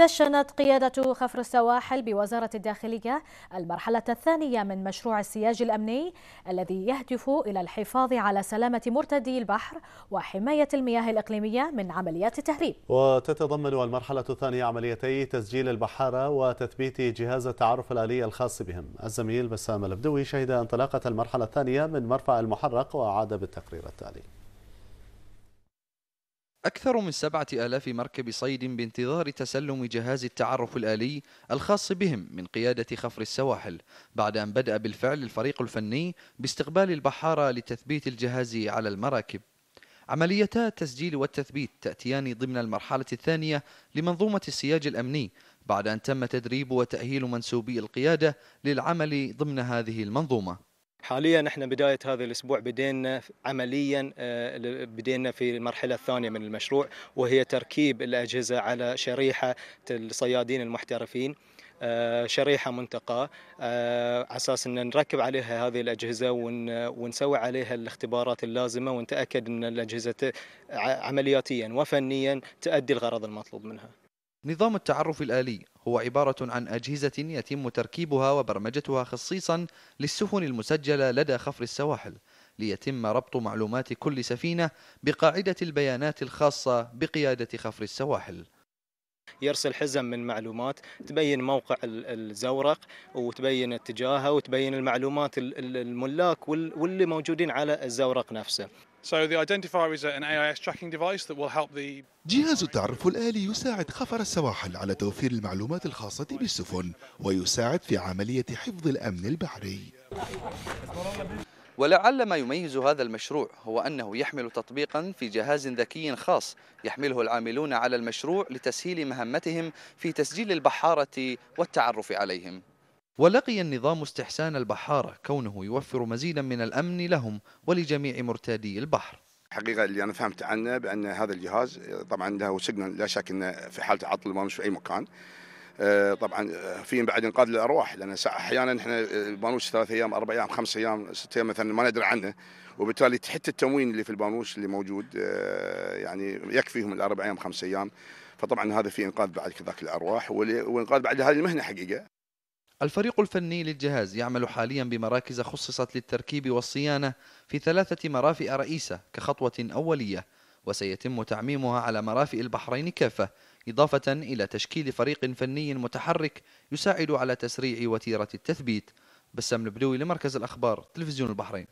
دشنت قيادة خفر السواحل بوزارة الداخلية المرحلة الثانية من مشروع السياج الأمني الذي يهدف إلى الحفاظ على سلامة مرتدي البحر وحماية المياه الإقليمية من عمليات التهريب وتتضمن المرحلة الثانية عمليتي تسجيل البحارة وتثبيت جهاز التعرف الآلي الخاص بهم الزميل بسام البدوي شهد انطلاقة المرحلة الثانية من مرفع المحرق وعاد بالتقرير التالي أكثر من سبعة آلاف مركب صيد بانتظار تسلم جهاز التعرف الآلي الخاص بهم من قيادة خفر السواحل بعد أن بدأ بالفعل الفريق الفني باستقبال البحارة لتثبيت الجهاز على المراكب عمليتا التسجيل والتثبيت تأتيان ضمن المرحلة الثانية لمنظومة السياج الأمني بعد أن تم تدريب وتأهيل منسوبي القيادة للعمل ضمن هذه المنظومة حاليا احنا بدايه هذا الاسبوع بدينا عمليا آه، بدينا في المرحله الثانيه من المشروع وهي تركيب الاجهزه على شريحه الصيادين المحترفين آه، شريحه منتقاه آه، على اساس ان نركب عليها هذه الاجهزه ونسوي عليها الاختبارات اللازمه ونتاكد ان الاجهزه عملياتيا وفنيا تؤدي الغرض المطلوب منها. نظام التعرف الالي هو عبارة عن أجهزة يتم تركيبها وبرمجتها خصيصا للسفن المسجلة لدى خفر السواحل ليتم ربط معلومات كل سفينة بقاعدة البيانات الخاصة بقيادة خفر السواحل يرسل حزم من معلومات تبين موقع الزورق وتبين اتجاهه وتبين المعلومات الملاك واللي موجودين على الزورق نفسه جهاز التعرف الآلي يساعد خفر السواحل على توفير المعلومات الخاصة بالسفن ويساعد في عملية حفظ الأمن البحري ولعل ما يميز هذا المشروع هو أنه يحمل تطبيقا في جهاز ذكي خاص يحمله العاملون على المشروع لتسهيل مهمتهم في تسجيل البحارة والتعرف عليهم ولقي النظام استحسان البحارة كونه يوفر مزيدا من الأمن لهم ولجميع مرتادي البحر حقيقه اللي انا فهمت عنه بان هذا الجهاز طبعا له سجن لا شك انه في حاله عطل ما في اي مكان آه، طبعا آه، في بعد انقاذ الارواح لان احيانا احنا آه، البانوش ثلاث ايام اربع ايام خمس ايام ست ايام مثلا ما ندري عنه وبالتالي حتى التموين اللي في البانوش اللي موجود يعني يكفيهم الاربع ايام خمس ايام فطبعا هذا في انقاذ بعد كذاك الارواح وانقاذ بعد هذه المهنه حقيقه الفريق الفني للجهاز يعمل حاليا بمراكز خصصت للتركيب والصيانة في ثلاثة مرافئ رئيسة كخطوة أولية وسيتم تعميمها على مرافئ البحرين كافة إضافة إلى تشكيل فريق فني متحرك يساعد على تسريع وتيرة التثبيت بسام البلوي لمركز الأخبار تلفزيون البحرين